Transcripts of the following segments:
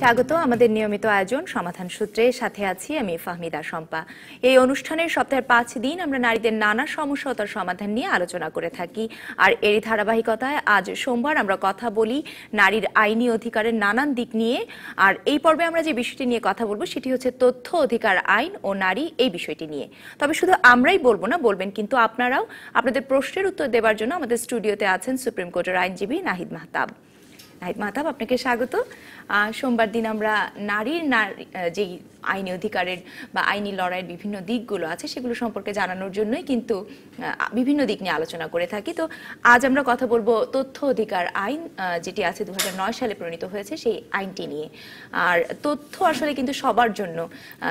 স্বাগত আমাদের নিয়মিত আয়োজন সমাধান সূত্রে সাথে আছি আমি ফাহমিদা শম্পা এই অনুষ্ঠানের সপ্তাহের পাঁচ দিন আমরা নারীদের নানা সমস্যা তার সমাধান নিয়ে আলোচনা করে থাকি আর এরই ধারাবাহিকতায় আজ সোমবার আমরা কথা বলি নারীর আইনি অধিকারের নানান দিক নিয়ে আর এই পর্বে আমরা যে বিষয়টি নিয়ে কথা বলবো সেটি হচ্ছে তথ্য অধিকার আইন ও নারী এই বিষয়টি নিয়ে তবে শুধু আমরাই বলবো না বলবেন কিন্তু আপনারাও আপনাদের প্রশ্নের উত্তর দেবার জন্য আমাদের স্টুডিওতে আছেন সুপ্রিম কোর্টের আইনজীবী নাহিদ মাহতাব নাহিদ মাতাব আপনাকে স্বাগত সোমবার দিন আমরা নারীর নারী যেই আইনি অধিকারের বা আইনি লড়াইয়ের বিভিন্ন দিকগুলো আছে সেগুলো সম্পর্কে জানানোর জন্যই কিন্তু বিভিন্ন দিক নিয়ে আলোচনা করে থাকি তো আজ আমরা কথা বলবো তথ্য অধিকার আইন যেটি আছে দু সালে প্রণীত হয়েছে সেই আইনটি নিয়ে আর তথ্য আসলে কিন্তু সবার জন্য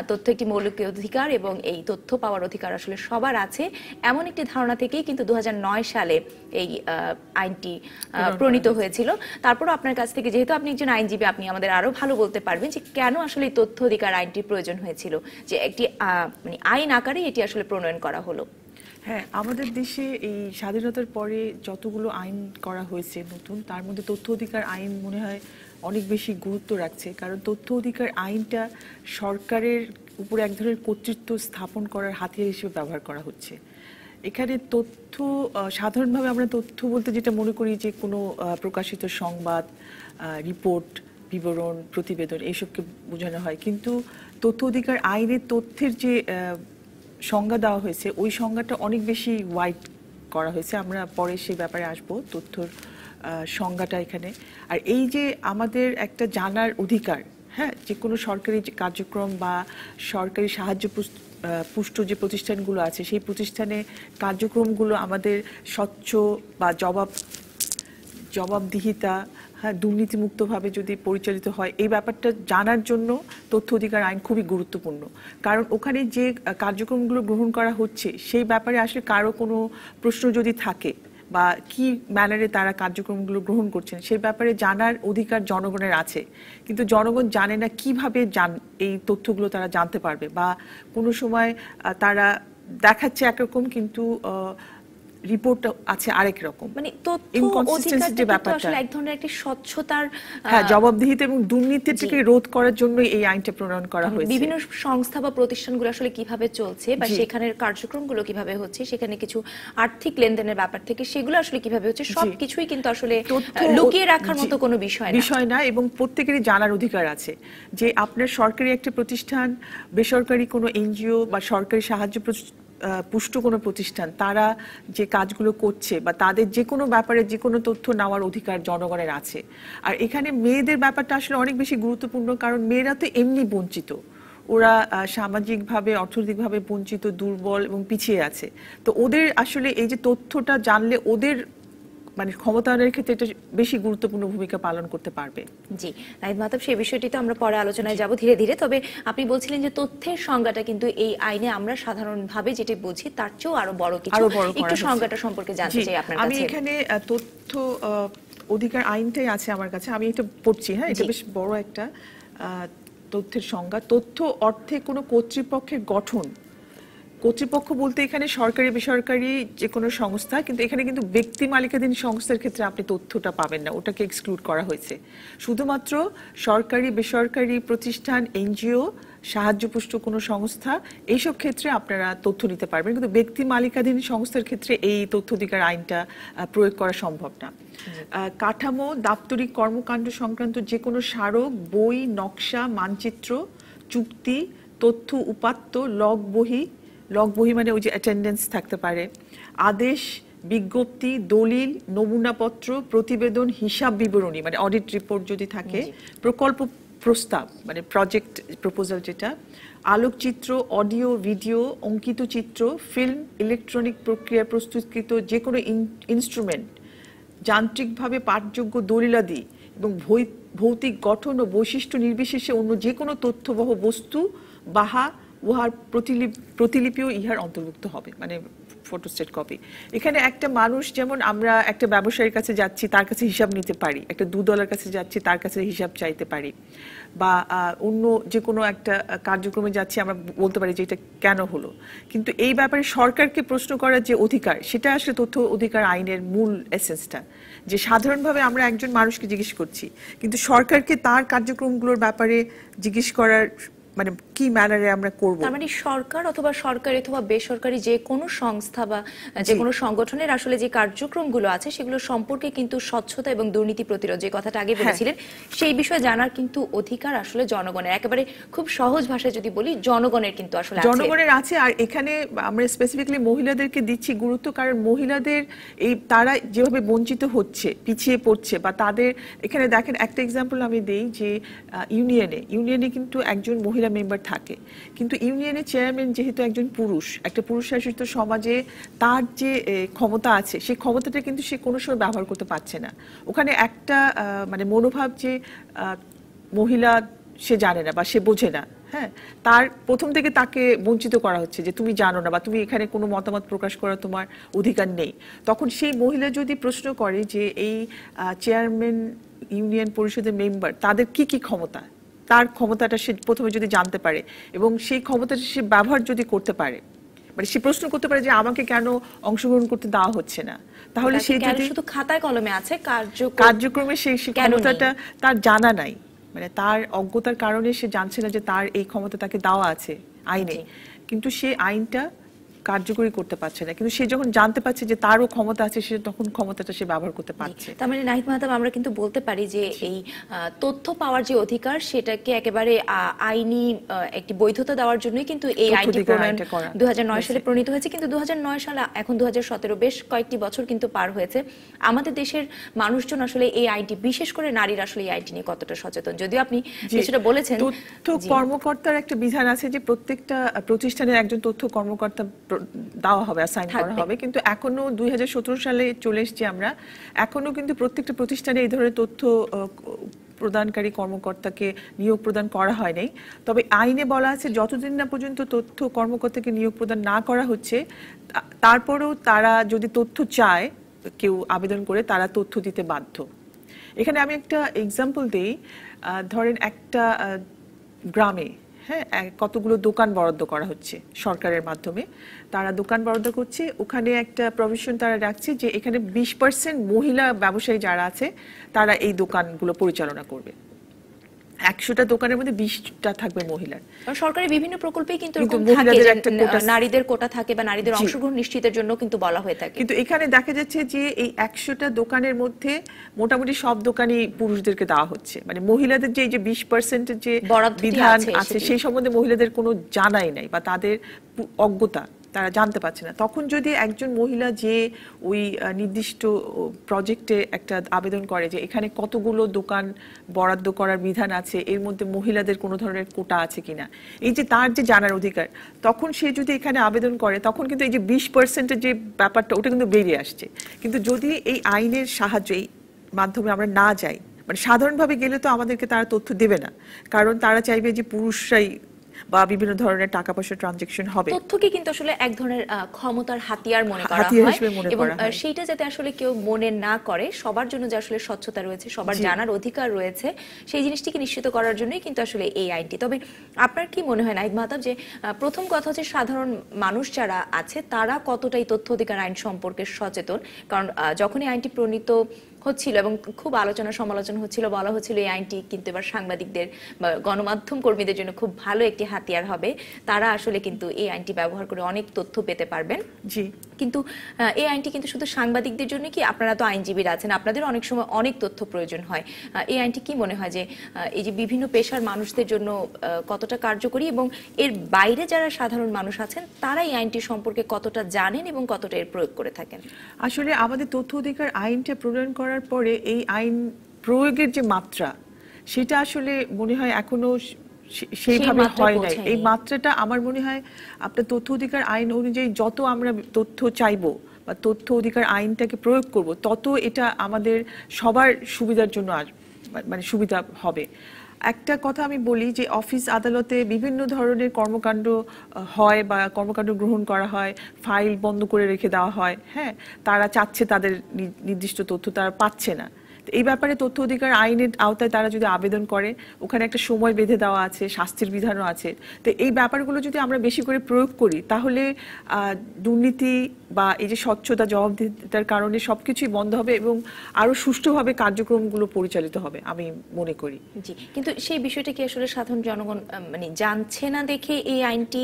তথ্য একটি মৌলিক অধিকার এবং এই তথ্য পাওয়ার অধিকার আসলে সবার আছে এমন একটি ধারণা থেকেই কিন্তু দু সালে এই আইনটি প্রণীত হয়েছিল তারপর আপনার কাছ থেকে যেহেতু আপনি একজন আইনজীবী আপনি আমাদের আরো ভালো বলতে পারবেন যে কেন আসলে তথ্য অধিকার আইনটি প্রয়োজন হয়েছিল যে একটি মানে আইন আকারে এটি আসলে প্রণয়ন করা হলো হ্যাঁ আমাদের দেশে এই স্বাধীনতার পরে যতগুলো আইন করা হয়েছে নতুন তার মধ্যে তথ্য অধিকার আইন মনে হয় অনেক বেশি গুরুত্ব রাখছে কারণ তথ্য অধিকার আইনটা সরকারের উপরে এক ধরনের কর্তৃত্ব স্থাপন করার হাতিয়ার হিসেবে ব্যবহার করা হচ্ছে এখানে তথ্য সাধারণভাবে আমরা তথ্য বলতে যেটা মনে করি যে কোনো প্রকাশিত সংবাদ রিপোর্ট বিবরণ প্রতিবেদন এইসবকে বোঝানো হয় কিন্তু তথ্য অধিকার আইনের তথ্যের যে সংজ্ঞা দেওয়া হয়েছে ওই সংজ্ঞাটা অনেক বেশি ওয়াইড করা হয়েছে আমরা পরে সে ব্যাপারে আসব তথ্যর সংজ্ঞাটা এখানে আর এই যে আমাদের একটা জানার অধিকার হ্যাঁ যে কোনো সরকারি কার্যক্রম বা সরকারি সাহায্য পুষ্ট যে প্রতিষ্ঠানগুলো আছে সেই প্রতিষ্ঠানে কার্যক্রমগুলো আমাদের স্বচ্ছ বা জবাব জবাবদিহিতা হ্যাঁ দুর্নীতিমুক্তভাবে যদি পরিচালিত হয় এই ব্যাপারটা জানার জন্য তথ্য অধিকার আইন খুবই গুরুত্বপূর্ণ কারণ ওখানে যে কার্যক্রমগুলো গ্রহণ করা হচ্ছে সেই ব্যাপারে আসলে কারো কোনো প্রশ্ন যদি থাকে বা কি ম্যানারে তারা কার্যক্রমগুলো গ্রহণ করছেন সেই ব্যাপারে জানার অধিকার জনগণের আছে কিন্তু জনগণ জানে না কিভাবে জান এই তথ্যগুলো তারা জানতে পারবে বা কোনো সময় তারা দেখাচ্ছে একরকম কিন্তু রিপোর্টটা আছে আরেক রকম মানে তথ্য এক ধরনের স্বচ্ছতার হ্যাঁ জবাবদিহিতা এবং রোধ করার জন্য এই আইনটা প্রণয়ন করা মানে হয়েছে বিভিন্ন সংস্থা বা প্রতিষ্ঠানগুলো আসলে কিভাবে চলছে বা সেখানের কার্যক্রমগুলো কিভাবে হচ্ছে সেখানে কিছু আর্থিক লেনদেনের ব্যাপার থেকে সেগুলো আসলে কিভাবে হচ্ছে সবকিছুই কিন্তু আসলে লুকিয়ে রাখার মতো কোনো বিষয় বিষয় না এবং প্রত্যেকেরই জানার অধিকার আছে যে আপনার সরকারি একটা প্রতিষ্ঠান বেসরকারি কোনো এনজিও বা সরকারি সাহায্য পুষ্ট কোনো প্রতিষ্ঠান তারা যে কাজগুলো করছে বা তাদের যে কোনো ব্যাপারে যে কোনো তথ্য নেওয়ার অধিকার জনগণের আছে আর এখানে মেয়েদের ব্যাপারটা আসলে অনেক বেশি গুরুত্বপূর্ণ কারণ মেয়েরা তো এমনি বঞ্চিত ওরা সামাজিকভাবে অর্থনৈতিকভাবে বঞ্চিত দুর্বল এবং পিছিয়ে আছে তো ওদের আসলে এই যে তথ্যটা জানলে ওদের মানে ক্ষমতার ক্ষেত্রে এটা বেশি গুরুত্বপূর্ণ ভূমিকা পালন করতে পারবে জি নাহিদ মাতব সেই বিষয়টি তো আমরা পরে আলোচনায় যাব ধীরে ধীরে তবে আপনি বলছিলেন যে তথ্যের সংজ্ঞাটা কিন্তু এই আইনে আমরা সাধারণভাবে যেটি বুঝি তার চেয়েও আরো বড় কিছু একটু সংজ্ঞাটা সম্পর্কে জানতে চাই আপনার কাছে আমি এখানে তথ্য অধিকার আইনটাই আছে আমার কাছে আমি এটা পড়ছি হ্যাঁ এটা বেশ বড় একটা তথ্যের সংজ্ঞা তথ্য অর্থে কোনো কর্তৃপক্ষের গঠন কর্তৃপক্ষ বলতে এখানে সরকারি বেসরকারি যে কোনো সংস্থা কিন্তু এখানে কিন্তু ব্যক্তি মালিকাধীন সংস্থার ক্ষেত্রে আপনি তথ্যটা পাবেন না ওটাকে এক্সক্লুড করা হয়েছে শুধুমাত্র সরকারি বেসরকারি প্রতিষ্ঠান এনজিও সাহায্যপুষ্ট কোনো সংস্থা এইসব ক্ষেত্রে আপনারা তথ্য নিতে পারবেন কিন্তু ব্যক্তি মালিকাধীন সংস্থার ক্ষেত্রে এই তথ্য অধিকার আইনটা প্রয়োগ করা সম্ভব না কাঠামো দাপ্তরিক কর্মকাণ্ড সংক্রান্ত যে কোনো স্মারক বই নকশা মানচিত্র চুক্তি তথ্য উপাত্ত লগ বহি লগ বহি মানে ওই যে অ্যাটেন্ডেন্স থাকতে পারে আদেশ বিজ্ঞপ্তি দলিল নমুনাপত্র প্রতিবেদন হিসাব বিবরণী মানে অডিট রিপোর্ট যদি থাকে প্রকল্প প্রস্তাব মানে প্রজেক্ট প্রপোজাল যেটা আলোকচিত্র অডিও ভিডিও অঙ্কিত চিত্র ফিল্ম ইলেকট্রনিক প্রক্রিয়া প্রস্তুতকৃত যে কোনো ইনস্ট্রুমেন্ট যান্ত্রিকভাবে পাঠযোগ্য দলিলাদি এবং ভৌতিক গঠন ও বৈশিষ্ট্য নির্বিশেষে অন্য যে কোনো তথ্যবহ বস্তু বাহা উহার প্রতিলিপিও ইহার অন্তর্ভুক্ত হবে মানে ফটোস্টেট কপি এখানে একটা মানুষ যেমন আমরা একটা ব্যবসায়ীর কাছে যাচ্ছি তার কাছে হিসাব নিতে পারি একটা দুদলের কাছে যাচ্ছি তার কাছে হিসাব চাইতে পারি বা অন্য যে কোনো একটা কার্যক্রমে যাচ্ছি আমরা বলতে পারি যে এটা কেন হলো কিন্তু এই ব্যাপারে সরকারকে প্রশ্ন করার যে অধিকার সেটা আসলে তথ্য অধিকার আইনের মূল এসেন্সটা যে সাধারণভাবে আমরা একজন মানুষকে জিজ্ঞেস করছি কিন্তু সরকারকে তার কার্যক্রমগুলোর ব্যাপারে জিজ্ঞেস করার মানে কি ম্যানারে আমরা করব তার মানে সরকার অথবা সরকারি অথবা বেসরকারি যে কোনো সংস্থা বা যে কোনো সংগঠনের আসলে যে কার্যক্রমগুলো আছে সেগুলো সম্পর্কে কিন্তু স্বচ্ছতা এবং দুর্নীতি প্রতিরোধ যে কথাটা আগে হ্যাঁ। বলেছিলেন সেই বিষয়ে জানার কিন্তু অধিকার আসলে জনগণের একেবারে খুব সহজ ভাষায় যদি বলি জনগণের কিন্তু আসলে জনগণের আছে আর এখানে আমরা স্পেসিফিকলি মহিলাদেরকে দিচ্ছি গুরুত্ব কারণ মহিলাদের এই তারা যেভাবে বঞ্চিত হচ্ছে পিছিয়ে পড়ছে বা তাদের এখানে দেখেন একটা এক্সাম্পল আমি দেই যে ইউনিয়নে ইউনিয়নে কিন্তু একজন মহিলা মহিলা মেম্বার থাকে কিন্তু ইউনিয়নের চেয়ারম্যান যেহেতু একজন পুরুষ একটা পুরুষ শাসিত সমাজে তার যে ক্ষমতা আছে সেই ক্ষমতাটা কিন্তু সে কোনো সময় ব্যবহার করতে পারছে না ওখানে একটা মানে মনোভাব যে মহিলা সে জানে না বা সে বোঝে না হ্যাঁ তার প্রথম থেকে তাকে বঞ্চিত করা হচ্ছে যে তুমি জানো না বা তুমি এখানে কোনো মতামত প্রকাশ করার তোমার অধিকার নেই তখন সেই মহিলা যদি প্রশ্ন করে যে এই চেয়ারম্যান ইউনিয়ন পরিষদের মেম্বার তাদের কি কি ক্ষমতা তার ক্ষমতাটা সে প্রথমে যদি জানতে পারে এবং সেই ক্ষমতাটা সে ব্যবহার যদি করতে পারে মানে সে প্রশ্ন করতে পারে যে আমাকে কেন অংশগ্রহণ করতে দেওয়া হচ্ছে না তাহলে সে যদি শুধু খাতায় কলমে আছে কার্যক্রমে সেই ক্ষমতাটা তার জানা নাই মানে তার অজ্ঞতার কারণে সে জানছে না যে তার এই ক্ষমতা তাকে দেওয়া আছে আইনে কিন্তু সে আইনটা কার্যকরী করতে পারছে না কিন্তু সে যখন জানতে পারছে যে তারও ক্ষমতা আছে সে তখন ক্ষমতাটা সে ব্যবহার করতে পারছে তার মানে নাহিদ মাহাতাম আমরা কিন্তু বলতে পারি যে এই তথ্য পাওয়ার যে অধিকার সেটাকে একেবারে আইনি একটি বৈধতা দেওয়ার জন্যই কিন্তু এই আইনটি হাজার নয় সালে প্রণীত হয়েছে কিন্তু দু হাজার নয় সাল এখন দু হাজার সতেরো বেশ কয়েকটি বছর কিন্তু পার হয়েছে আমাদের দেশের মানুষজন আসলে এই আইনটি বিশেষ করে নারীর আসলে এই আইনটি নিয়ে কতটা সচেতন যদিও আপনি কিছুটা বলেছেন তথ্য কর্মকর্তার একটা বিধান আছে যে প্রত্যেকটা প্রতিষ্ঠানের একজন তথ্য কর্মকর্তা দেওয়া হবে অ্যাসাইন করা হবে কিন্তু এখনো দুই সালে চলে এসছি আমরা এখনো কিন্তু প্রত্যেকটা প্রতিষ্ঠানে এই ধরনের তথ্য প্রদানকারী কর্মকর্তাকে নিয়োগ প্রদান করা হয় নাই তবে আইনে বলা আছে যতদিন না পর্যন্ত তথ্য কর্মকর্তাকে নিয়োগ প্রদান না করা হচ্ছে তারপরেও তারা যদি তথ্য চায় কেউ আবেদন করে তারা তথ্য দিতে বাধ্য এখানে আমি একটা এক্সাম্পল দিই ধরেন একটা গ্রামে হ্যাঁ কতগুলো দোকান বরাদ্দ করা হচ্ছে সরকারের মাধ্যমে তারা দোকান বরাদ্দ করছে ওখানে একটা প্রভিশন তারা রাখছে যে এখানে বিশ পার্সেন্ট মহিলা ব্যবসায়ী যারা আছে তারা এই দোকানগুলো পরিচালনা করবে একশোটা দোকানের মধ্যে বিশটা থাকবে মহিলার সরকারের বিভিন্ন প্রকল্পে কিন্তু নারীদের কোটা থাকে বা নারীদের অংশগ্রহণ নিশ্চিতের জন্য কিন্তু বলা হয়ে থাকে কিন্তু এখানে দেখা যাচ্ছে যে এই একশোটা দোকানের মধ্যে মোটামুটি সব দোকানই পুরুষদেরকে দেওয়া হচ্ছে মানে মহিলাদের যে এই যে বিশ পার্সেন্টের যে বিধান আছে সেই সম্বন্ধে মহিলাদের কোনো জানাই নাই বা তাদের অজ্ঞতা তারা জানতে পারছে না তখন যদি একজন মহিলা যে ওই নির্দিষ্ট প্রজেক্টে একটা আবেদন করে যে এখানে কতগুলো দোকান বরাদ্দ করার বিধান আছে এর মধ্যে মহিলাদের কোনো ধরনের কোটা আছে কিনা এই যে তার যে জানার অধিকার তখন সে যদি এখানে আবেদন করে তখন কিন্তু এই যে বিশ পার্সেন্টের যে ব্যাপারটা ওটা কিন্তু বেরিয়ে আসছে কিন্তু যদি এই আইনের সাহায্যেই মাধ্যমে আমরা না যাই মানে সাধারণভাবে গেলে তো আমাদেরকে তারা তথ্য দেবে না কারণ তারা চাইবে যে পুরুষরাই বা বিভিন্ন ধরনের টাকা পয়সা ট্রানজেকশন হবে তথ্যকে কিন্তু আসলে এক ধরনের ক্ষমতার হাতিয়ার মনে করা হয় এবং সেইটা যাতে আসলে কেউ মনে না করে সবার জন্য যে আসলে স্বচ্ছতা রয়েছে সবার জানার অধিকার রয়েছে সেই জিনিসটিকে নিশ্চিত করার জন্যই কিন্তু আসলে এই আইনটি তবে আপনার কি মনে হয় না মাহতাব যে প্রথম কথা হচ্ছে সাধারণ মানুষ যারা আছে তারা কতটাই তথ্য অধিকার আইন সম্পর্কে সচেতন কারণ যখনই আইনটি প্রণীত হচ্ছিল এবং খুব আলোচনা সমালোচনা হচ্ছিল বলা হচ্ছিল এই আইনটি কিন্তু এবার সাংবাদিকদের বা গণমাধ্যম কর্মীদের জন্য খুব ভালো একটি হাতিয়ার হবে তারা আসলে কিন্তু এই আইনটি ব্যবহার করে অনেক তথ্য পেতে পারবেন জি কিন্তু এই আইনটি কিন্তু শুধু সাংবাদিকদের জন্য কি আপনারা তো আইনজীবীরা আছেন আপনাদের অনেক সময় অনেক তথ্য প্রয়োজন হয় এই আইনটি কি মনে হয় যে এই যে বিভিন্ন পেশার মানুষদের জন্য কতটা কার্যকরী এবং এর বাইরে যারা সাধারণ মানুষ আছেন তারা এই আইনটি সম্পর্কে কতটা জানেন এবং কতটা এর প্রয়োগ করে থাকেন আসলে আমাদের তথ্য অধিকার আইনটা প্রণয়ন করার করার পরে এই আইন প্রয়োগের যে মাত্রা সেটা আসলে মনে হয় এখনো সেইভাবে হয় নাই এই মাত্রাটা আমার মনে হয় আপনার তথ্য অধিকার আইন অনুযায়ী যত আমরা তথ্য চাইব বা তথ্য অধিকার আইনটাকে প্রয়োগ করব তত এটা আমাদের সবার সুবিধার জন্য মানে সুবিধা হবে একটা কথা আমি বলি যে অফিস আদালতে বিভিন্ন ধরনের কর্মকাণ্ড হয় বা কর্মকাণ্ড গ্রহণ করা হয় ফাইল বন্ধ করে রেখে দেওয়া হয় হ্যাঁ তারা চাচ্ছে তাদের নির্দিষ্ট তথ্য তারা পাচ্ছে না এই ব্যাপারে তথ্য অধিকার আইনের আওতায় তারা যদি আবেদন করে ওখানে একটা সময় বেঁধে দেওয়া আছে শাস্তির বিধানও আছে তো এই ব্যাপারগুলো যদি আমরা বেশি করে প্রয়োগ করি তাহলে দুর্নীতি বা এই যে স্বচ্ছতা জবাবদিহিতার কারণে সব কিছুই বন্ধ হবে এবং আরও সুষ্ঠুভাবে কার্যক্রমগুলো পরিচালিত হবে আমি মনে করি জি কিন্তু সেই বিষয়টা কি আসলে সাধারণ জনগণ মানে জানছে না দেখে এই আইনটি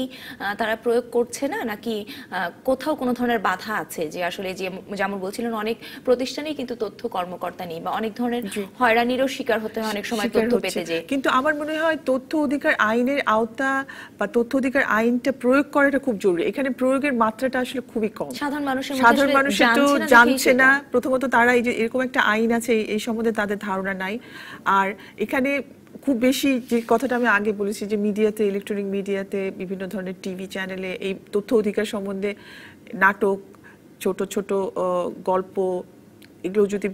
তারা প্রয়োগ করছে না নাকি কোথাও কোনো ধরনের বাধা আছে যে আসলে যে যেমন বলছিলেন অনেক প্রতিষ্ঠানেই কিন্তু তথ্য কর্মকর্তা নেই বা অনেক ধরনের হয়রানিরও শিকার হতে হয় অনেক সময় তথ্য পেতে যে কিন্তু আমার মনে হয় তথ্য অধিকার আইনের আওতা বা তথ্য অধিকার আইনটা প্রয়োগ করাটা খুব জরুরি এখানে প্রয়োগের মাত্রাটা আসলে খুবই কম সাধারণ মানুষের সাধারণ মানুষ তো জানছে না প্রথমত তারা এই যে এরকম একটা আইন আছে এই সম্বন্ধে তাদের ধারণা নাই আর এখানে খুব বেশি যে কথাটা আমি আগে বলেছি যে মিডিয়াতে ইলেকট্রনিক মিডিয়াতে বিভিন্ন ধরনের টিভি চ্যানেলে এই তথ্য অধিকার সম্বন্ধে নাটক ছোট ছোট গল্প এগুলো যদি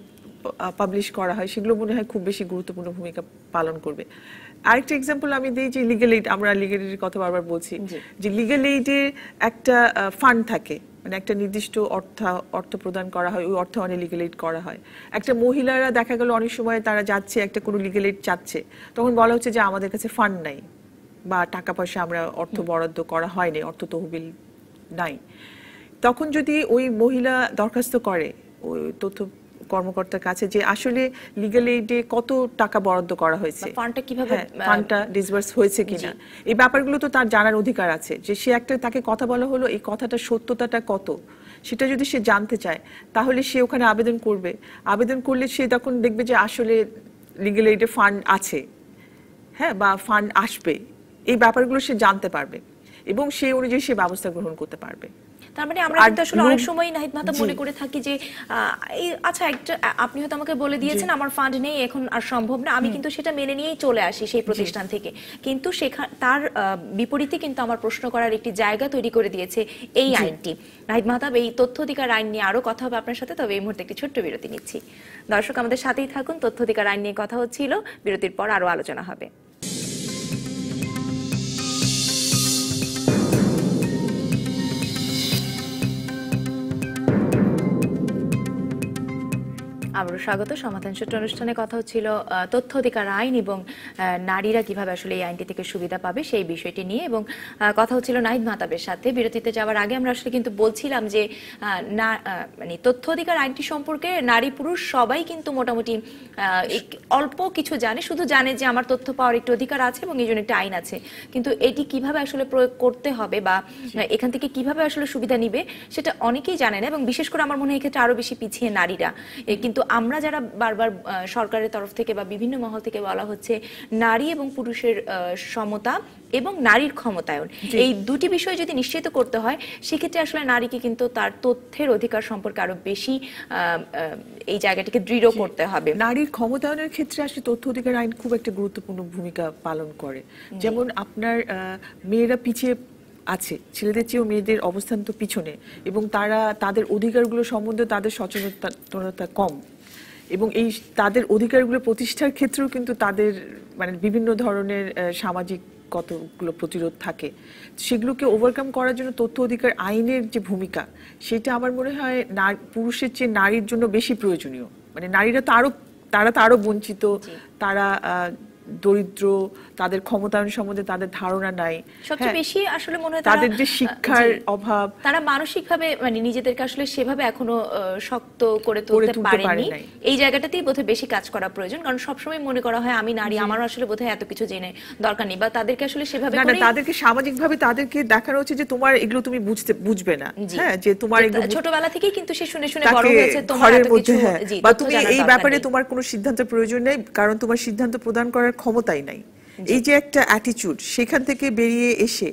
পাবলিশ করা হয় সেগুলো মনে হয় খুব বেশি গুরুত্বপূর্ণ ভূমিকা পালন করবে আরেকটা এক্সাম্পল আমি দিই যে লিগেল এইড আমরা লিগেল এইডের কথা বারবার বলছি যে লিগেল এইডের একটা ফান্ড থাকে মানে একটা নির্দিষ্ট অর্থ অর্থ প্রদান করা হয় ওই অর্থ অনেক লিগেল এইড করা হয় একটা মহিলারা দেখা গেল অনেক সময় তারা যাচ্ছে একটা কোনো লিগেল এইড চাচ্ছে তখন বলা হচ্ছে যে আমাদের কাছে ফান্ড নাই বা টাকা পয়সা আমরা অর্থ বরাদ্দ করা হয়নি অর্থ তহবিল নাই তখন যদি ওই মহিলা দরখাস্ত করে ওই তথ্য কর্মকর্তার কাছে যে আসলে লিগ্যাল এইডে কত টাকা বরাদ্দ করা হয়েছে ফান্ডটা কিভাবে ফান্ডটা হ্যাঁ, ডিসবার্স হয়েছে কিনা এই ব্যাপারগুলো তো তার জানার অধিকার আছে যে সে একটা তাকে কথা বলা হলো এই কথাটা সত্যতাটা কত সেটা যদি সে জানতে চায় তাহলে সে ওখানে আবেদন করবে আবেদন করলে সে তখন দেখবে যে আসলে লিগ্যাল এইডে ফান্ড আছে হ্যাঁ বা ফান্ড আসবে এই ব্যাপারগুলো সে জানতে পারবে এবং সেই অনুযায়ী সে ব্যবস্থা গ্রহণ করতে পারবে তার মানে আমরা কিন্তু আসলে অনেক সময় নাহিদ মাতা মনে করে থাকি যে আচ্ছা একটা আপনি হয়তো আমাকে বলে দিয়েছেন আমার ফান্ড নেই এখন আর সম্ভব না আমি কিন্তু সেটা মেনে নিয়েই চলে আসি সেই প্রতিষ্ঠান থেকে কিন্তু সেখানে তার বিপরীতে কিন্তু আমার প্রশ্ন করার একটি জায়গা তৈরি করে দিয়েছে এই আইনটি নাহিদ মাহতাব এই তথ্য অধিকার আইন নিয়ে আরো কথা হবে আপনার সাথে তবে এই মুহূর্তে একটি ছোট্ট বিরতি নিচ্ছি দর্শক আমাদের সাথেই থাকুন তথ্য অধিকার আইন নিয়ে কথা হচ্ছিল বিরতির পর আরো আলোচনা হবে আবারও স্বাগত সমাধান সূত্র অনুষ্ঠানে কথা হচ্ছিল তথ্য অধিকার আইন এবং নারীরা কিভাবে আসলে এই আইনটি থেকে সুবিধা পাবে সেই বিষয়টি নিয়ে এবং কথা হচ্ছিল নাহিদ মাতাবের সাথে বিরতিতে যাওয়ার আগে আমরা আসলে কিন্তু বলছিলাম যে না মানে তথ্য অধিকার আইনটি সম্পর্কে নারী পুরুষ সবাই কিন্তু মোটামুটি অল্প কিছু জানে শুধু জানে যে আমার তথ্য পাওয়ার একটি অধিকার আছে এবং এই জন্য একটি আইন আছে কিন্তু এটি কিভাবে আসলে প্রয়োগ করতে হবে বা এখান থেকে কিভাবে আসলে সুবিধা নিবে সেটা অনেকেই জানে না এবং বিশেষ করে আমার মনে হয় এক্ষেত্রে আরো বেশি পিছিয়ে নারীরা কিন্তু আমরা যারা বারবার সরকারের তরফ থেকে বা বিভিন্ন মহল থেকে বলা হচ্ছে নারী এবং পুরুষের সমতা এবং নারীর ক্ষমতায়ন এই দুটি বিষয় যদি নিশ্চিত করতে হয় সেক্ষেত্রে আসলে নারীকে কিন্তু তার তথ্যের অধিকার সম্পর্কে আরো বেশি এই জায়গাটিকে দৃঢ় করতে হবে নারীর ক্ষমতায়নের ক্ষেত্রে আসলে তথ্য অধিকার আইন খুব একটা গুরুত্বপূর্ণ ভূমিকা পালন করে যেমন আপনার মেয়েরা পিছিয়ে আছে ছেলেদের চেয়েও মেয়েদের অবস্থান তো পিছনে এবং তারা তাদের অধিকারগুলো সম্বন্ধে তাদের সচেতনতা কম এবং এই তাদের অধিকারগুলো প্রতিষ্ঠার ক্ষেত্রেও কিন্তু তাদের মানে বিভিন্ন ধরনের সামাজিক কতগুলো প্রতিরোধ থাকে সেগুলোকে ওভারকাম করার জন্য তথ্য অধিকার আইনের যে ভূমিকা সেটা আমার মনে হয় পুরুষের চেয়ে নারীর জন্য বেশি প্রয়োজনীয় মানে নারীরা তো আরও তারা তো আরও বঞ্চিত তারা দরিদ্র তাদের ক্ষমতায়ন সম্বন্ধে তাদের ধারণা নাই সবচেয়ে হ্যাঁ, বেশি আসলে মনে হয় তাদের যে শিক্ষার অভাব তারা মানসিকভাবে মানে নিজেদেরকে আসলে সেভাবে এখনো শক্ত করে তুলতে পারেনি এই জায়গাটাতেই বোধহয় বেশি কাজ করা প্রয়োজন কারণ সবসময় মনে করা হয় আমি নারী আমার আসলে বোধহয় এত কিছু জেনে দরকার নেই বা তাদেরকে আসলে সেভাবে না তাদেরকে সামাজিকভাবে তাদেরকে দেখানো হচ্ছে যে তোমার এগুলো তুমি বুঝতে বুঝবে না হ্যাঁ যে তোমার এগুলো ছোটবেলা থেকেই কিন্তু সে শুনে শুনে বড় হয়েছে তোমার এত কিছু হ্যাঁ, বা তুমি এই ব্যাপারে তোমার কোনো সিদ্ধান্তের প্রয়োজন নেই কারণ তোমার সিদ্ধান্ত প্রদান করার ক্ষমতাই নাই এই যে একটা অ্যাটিচিউড সেখান থেকে বেরিয়ে এসে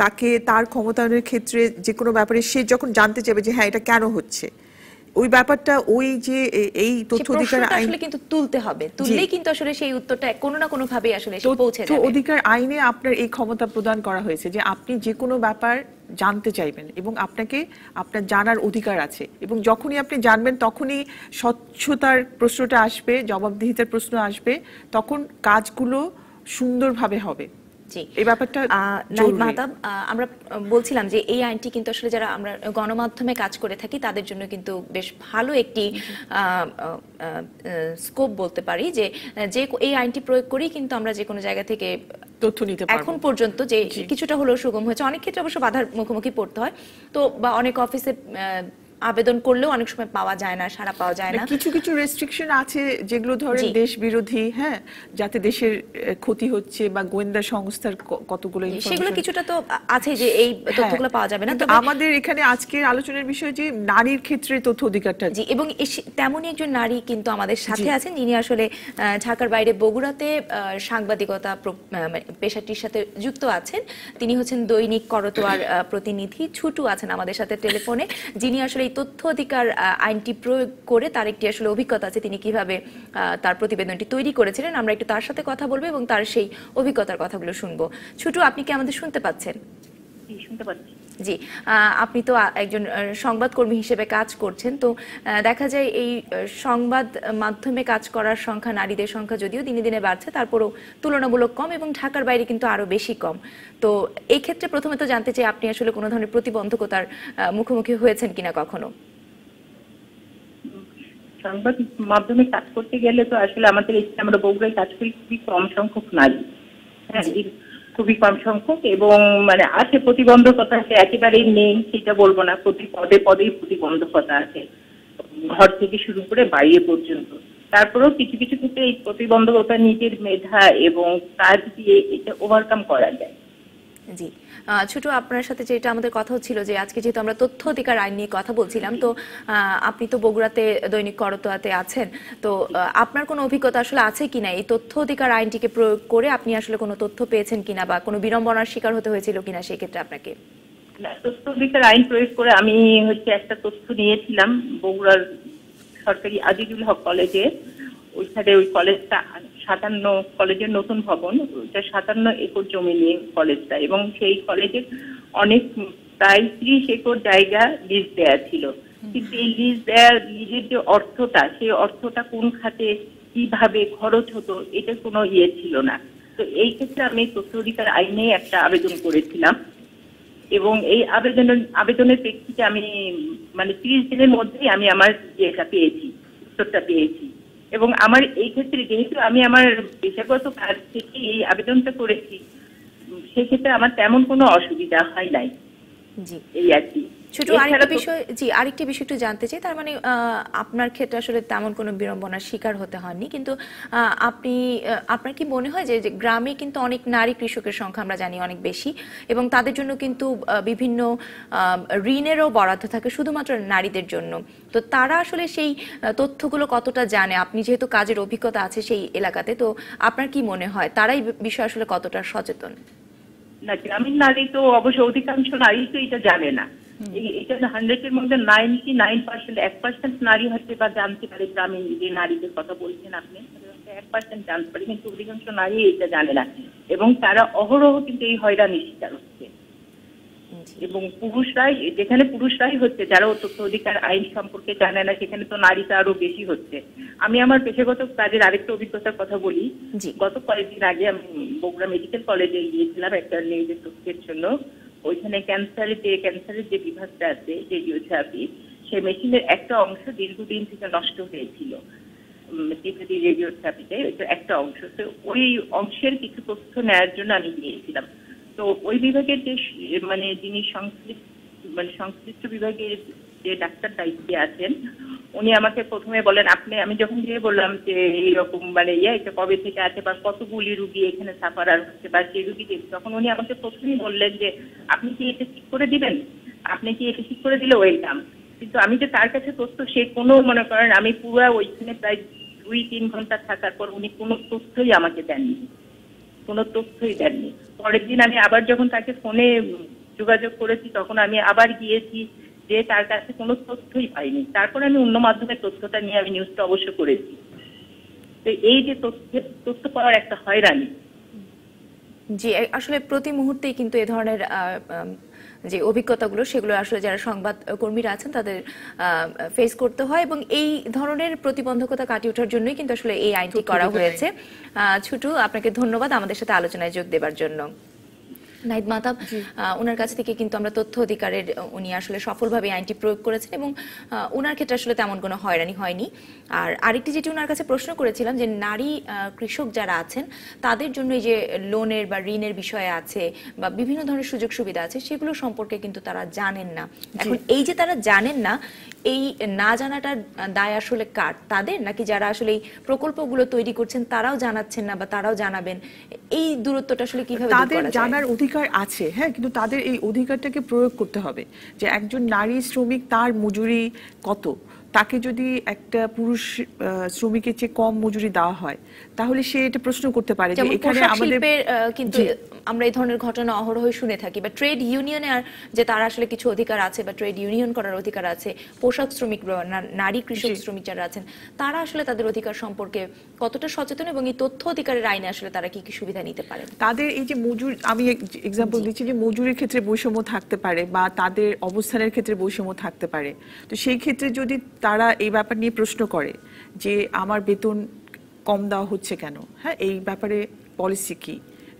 তাকে তার ক্ষমতায়নের ক্ষেত্রে যে কোনো ব্যাপারে সে যখন জানতে চাইবে যে হ্যাঁ এটা কেন হচ্ছে ওই ব্যাপারটা ওই যে এই তথ্য অধিকার আইন কিন্তু তুলতে হবে তুললেই কিন্তু আসলে সেই উত্তরটা কোনো না কোনো ভাবে আসলে পৌঁছে যাবে অধিকার আইনে আপনার এই ক্ষমতা প্রদান করা হয়েছে যে আপনি যে কোনো ব্যাপার জানতে চাইবেন এবং আপনাকে আপনার জানার অধিকার আছে এবং যখনই আপনি জানবেন তখনই স্বচ্ছতার প্রশ্নটা আসবে জবাবদিহিতার প্রশ্ন আসবে তখন কাজগুলো সুন্দরভাবে হবে আমরা বলছিলাম যে এই আইনটি কিন্তু আসলে যারা আমরা গণমাধ্যমে কাজ করে থাকি তাদের জন্য কিন্তু বেশ ভালো একটি স্কোপ বলতে পারি যে যে এই আইনটি প্রয়োগ করেই কিন্তু আমরা যে কোনো জায়গা থেকে তথ্য নিতে পারবো এখন পর্যন্ত যে কিছুটা হলেও সুগম হয়েছে অনেক ক্ষেত্রে অবশ্য বাধার মুখোমুখি পড়তে হয় তো বা অনেক অফিসে আবেদন করলেও অনেক সময় পাওয়া যায় না সারা পাওয়া যায় মানে না কিছু কিছু রেস্ট্রিকশন আছে যেগুলো ধরেন দেশ বিরোধী হ্যাঁ যাতে দেশের ক্ষতি হচ্ছে বা গোয়েন্দা সংস্থার কতগুলো সেগুলো কিছুটা তো আছে যে এই হ্যাঁ, তথ্যগুলো পাওয়া যাবে না আমাদের এখানে আজকের আলোচনার বিষয় যে নারীর ক্ষেত্রে তথ্য অধিকারটা জি এবং তেমনই একজন নারী কিন্তু আমাদের সাথে আছেন যিনি আসলে ঢাকার বাইরে বগুড়াতে সাংবাদিকতা মানে পেশাটির সাথে যুক্ত আছেন তিনি হচ্ছেন দৈনিক করতোয়ার প্রতিনিধি ছুটু আছেন আমাদের সাথে টেলিফোনে যিনি আসলে এই তথ্য অধিকার আইনটি প্রয়োগ করে তার একটি আসলে অভিজ্ঞতা আছে তিনি কিভাবে তার প্রতিবেদনটি তৈরি করেছিলেন আমরা একটু তার সাথে কথা বলবো এবং তার সেই অভিজ্ঞতার কথাগুলো শুনবো ছুটু আপনি কি আমাদের শুনতে পাচ্ছেন শুনতে পাচ্ছি জি আপনি তো একজন সংবাদকর্মী হিসেবে কাজ করছেন তো দেখা যায় এই সংবাদ মাধ্যমে কাজ করার সংখ্যা নারীদের সংখ্যা যদিও দিনে দিনে বাড়ছে তারপরও তুলনামূলক কম এবং ঢাকার বাইরে কিন্তু আরও বেশি কম তো এই ক্ষেত্রে প্রথমে তো জানতে চাই আপনি আসলে কোনো ধরনের প্রতিবন্ধকতার মুখোমুখি হয়েছেন কিনা কখনো সংবাদ মাধ্যমে কাজ করতে গেলে তো আসলে আমাদের আমরা বগুড়ায় কাজ করি খুবই কম সংখ্যক নারী হ্যাঁ খুবই কম সংখ্যক এবং মানে আছে প্রতিবন্ধকতা আছে একেবারেই নেই সেটা বলবো না প্রতি পদে পদেই প্রতিবন্ধকতা আছে ঘর থেকে শুরু করে বাইরে পর্যন্ত তারপরেও কিছু কিছু ক্ষেত্রে এই প্রতিবন্ধকতা নিজের মেধা এবং কাজ দিয়ে এটা ওভারকাম করা যায় জি ছোট আপনার সাথে যেটা আমাদের কথা হচ্ছিল যে আজকে যেহেতু আমরা তথ্য অধিকার আইন নিয়ে কথা বলছিলাম তো আপনি তো বগুড়াতে দৈনিক করতোয়াতে আছেন তো আপনার কোনো অভিজ্ঞতা আসলে আছে কিনা এই তথ্য অধিকার আইনটিকে প্রয়োগ করে আপনি আসলে কোনো তথ্য পেয়েছেন কিনা বা কোনো বিড়ম্বনার শিকার হতে হয়েছিল কিনা সেই ক্ষেত্রে আপনাকে তথ্য অধিকার আইন প্রয়োগ করে আমি হচ্ছে একটা তথ্য নিয়েছিলাম বগুড়ার সরকারি আজিজুল হক কলেজে ওইখানে ওই কলেজটা সাতান্ন কলেজের নতুন ভবন সাতান্ন একর জমি নিয়ে কলেজটা এবং সেই কলেজের অনেক প্রায় ত্রিশ একর জায়গা লিজ দেয়া ছিল কিন্তু এই লিজ দেয়া লিজের যে অর্থটা সেই অর্থটা কোন খাতে কিভাবে খরচ হতো এটা কোনো ইয়ে ছিল না তো এই ক্ষেত্রে আমি তথ্য অধিকার আইনে একটা আবেদন করেছিলাম এবং এই আবেদন আবেদনের প্রেক্ষিতে আমি মানে ত্রিশ দিনের মধ্যেই আমি আমার ইয়েটা পেয়েছি উত্তরটা পেয়েছি এবং আমার এই ক্ষেত্রে যেহেতু আমি আমার পেশাগত কাজ থেকে এই আবেদনটা করেছি সেক্ষেত্রে আমার তেমন কোনো অসুবিধা হয় নাই এই আর কি ছোট আরেকটা বিষয় জি বিষয় একটু জানতে চাই তার মানে আপনার ক্ষেত্রে আসলে তেমন কোনো বিড়ম্বনার শিকার হতে হয়নি কিন্তু আপনি আপনার কি মনে হয় যে গ্রামে কিন্তু অনেক নারী কৃষকের সংখ্যা আমরা জানি অনেক বেশি এবং তাদের জন্য কিন্তু বিভিন্ন ঋণেরও বরাদ্দ থাকে শুধুমাত্র নারীদের জন্য তো তারা আসলে সেই তথ্যগুলো কতটা জানে আপনি যেহেতু কাজের অভিজ্ঞতা আছে সেই এলাকাতে তো আপনার কি মনে হয় তারাই বিষয় আসলে কতটা সচেতন না গ্রামীণ নারী তো অবশ্য অধিকাংশ নারী তো এটা জানে না এটা হান্ড্রেড এর মধ্যে নাইনটি নাইন পার্সেন্ট এক পার্সেন্ট নারী হয়তো বা জানতে পারে গ্রামীণ যে নারীদের কথা বলছেন আপনি এক পার্সেন্ট জানতে পারে কিন্তু অধিকাংশ নারী এটা জানে না এবং তারা অহরহ কিন্তু এই হয়রানি শিকার হচ্ছে এবং পুরুষরাই যেখানে পুরুষরাই হচ্ছে যারা তথ্য অধিকার আইন সম্পর্কে জানে না সেখানে তো নারীটা আরো বেশি হচ্ছে আমি আমার পেশাগত কাজের আরেকটা অভিজ্ঞতার কথা বলি গত কয়েকদিন আগে আমি বগুড়া মেডিকেল কলেজে গিয়েছিলাম একটা নিউজের তথ্যের জন্য ওইখানে ক্যান্সারের যে ক্যান্সারের যে বিভাগটা আছে যে রেডিওথেরাপি সেই মেশিনের একটা অংশ দীর্ঘদিন থেকে নষ্ট হয়েছিল রেডিওথেরাপিতে একটা অংশ তো ওই অংশের কিছু তথ্য নেওয়ার জন্য আমি গিয়েছিলাম তো ওই বিভাগের যে মানে যিনি মানে সংশ্লিষ্ট বিভাগের যে ডাক্তার দায়িত্বে আছেন উনি আমাকে প্রথমে বলেন আপনি আমি যখন গিয়ে বললাম যে এইরকম মানে ইয়ে এটা কবে থেকে আছে বা কতগুলি রুগী এখানে আর হচ্ছে বা সেই রুগী দেখছে তখন উনি আমাকে প্রথমেই বললেন যে আপনি কি এটা ঠিক করে দিবেন আপনি কি এটা ঠিক করে দিলে ওয়েলকাম কিন্তু আমি যে তার কাছে তথ্য সে কোনো মনে করেন আমি পুরো ওইখানে প্রায় দুই তিন ঘন্টা থাকার পর উনি কোনো তথ্যই আমাকে দেননি কোনো তথ্যই দেননি পরের দিন আমি আবার যখন তাকে ফোনে যোগাযোগ করেছি তখন আমি আবার গিয়েছি যে তার কাছে কোনো তথ্যই পাইনি তারপরে আমি অন্য মাধ্যমে তথ্যটা নিয়ে আমি নিউজটা অবশ্য করেছি তো এই যে তথ্য তথ্য পাওয়ার একটা হয়রানি জি আসলে প্রতি মুহূর্তেই কিন্তু এ ধরনের যে অভিজ্ঞতাগুলো সেগুলো আসলে যারা সংবাদ কর্মীরা আছেন তাদের ফেস করতে হয় এবং এই ধরনের প্রতিবন্ধকতা কাটিয়ে ওঠার জন্যই কিন্তু আসলে এই আইনটি করা হয়েছে ছুটু আপনাকে ধন্যবাদ আমাদের সাথে আলোচনায় যোগ দেবার জন্য নাহিদ মাতাব ওনার কাছ থেকে কিন্তু আমরা তথ্য অধিকারের উনি আসলে সফলভাবে আইনটি প্রয়োগ করেছেন এবং ওনার ক্ষেত্রে আসলে তেমন কোনো হয়রানি হয়নি আর আরেকটি যেটি ওনার কাছে প্রশ্ন করেছিলাম যে নারী কৃষক যারা আছেন তাদের জন্য এই যে লোনের বা ঋণের বিষয়ে আছে বা বিভিন্ন ধরনের সুযোগ সুবিধা আছে সেগুলো সম্পর্কে কিন্তু তারা জানেন না এখন এই যে তারা জানেন না এই না জানাটার দায় আসলে কার তাদের নাকি যারা আসলে এই প্রকল্পগুলো তৈরি করছেন তারাও জানাচ্ছেন না বা তারাও জানাবেন এই দূরত্বটা আসলে কিভাবে তাদের জানার অধিকার অধিকার আছে হ্যাঁ কিন্তু তাদের এই অধিকারটাকে প্রয়োগ করতে হবে যে একজন নারী শ্রমিক তার মজুরি কত তাকে যদি একটা পুরুষ শ্রমিকের চেয়ে কম মজুরি দেওয়া হয় তাহলে সে এটা প্রশ্ন করতে পারে যে এখানে আমাদের কিন্তু আমরা এই ধরনের ঘটনা অহরহ শুনে থাকি বা ট্রেড ইউনিয়নে আর যে তার আসলে কিছু অধিকার আছে বা ট্রেড ইউনিয়ন করার অধিকার আছে পোশাক শ্রমিক নারী কৃষক শ্রমিক যারা আছেন তারা আসলে তাদের অধিকার সম্পর্কে কতটা সচেতন এবং এই তথ্য অধিকারের আইনে আসলে তারা কি কি সুবিধা নিতে পারে তাদের এই যে মজুর আমি এক্সাম্পল দিচ্ছি যে মজুরির ক্ষেত্রে বৈষম্য থাকতে পারে বা তাদের অবস্থানের ক্ষেত্রে বৈষম্য থাকতে পারে তো সেই ক্ষেত্রে যদি তারা এই ব্যাপার নিয়ে প্রশ্ন করে যে আমার বেতন কম দেওয়া হচ্ছে কেন হ্যাঁ এই ব্যাপারে পলিসি কী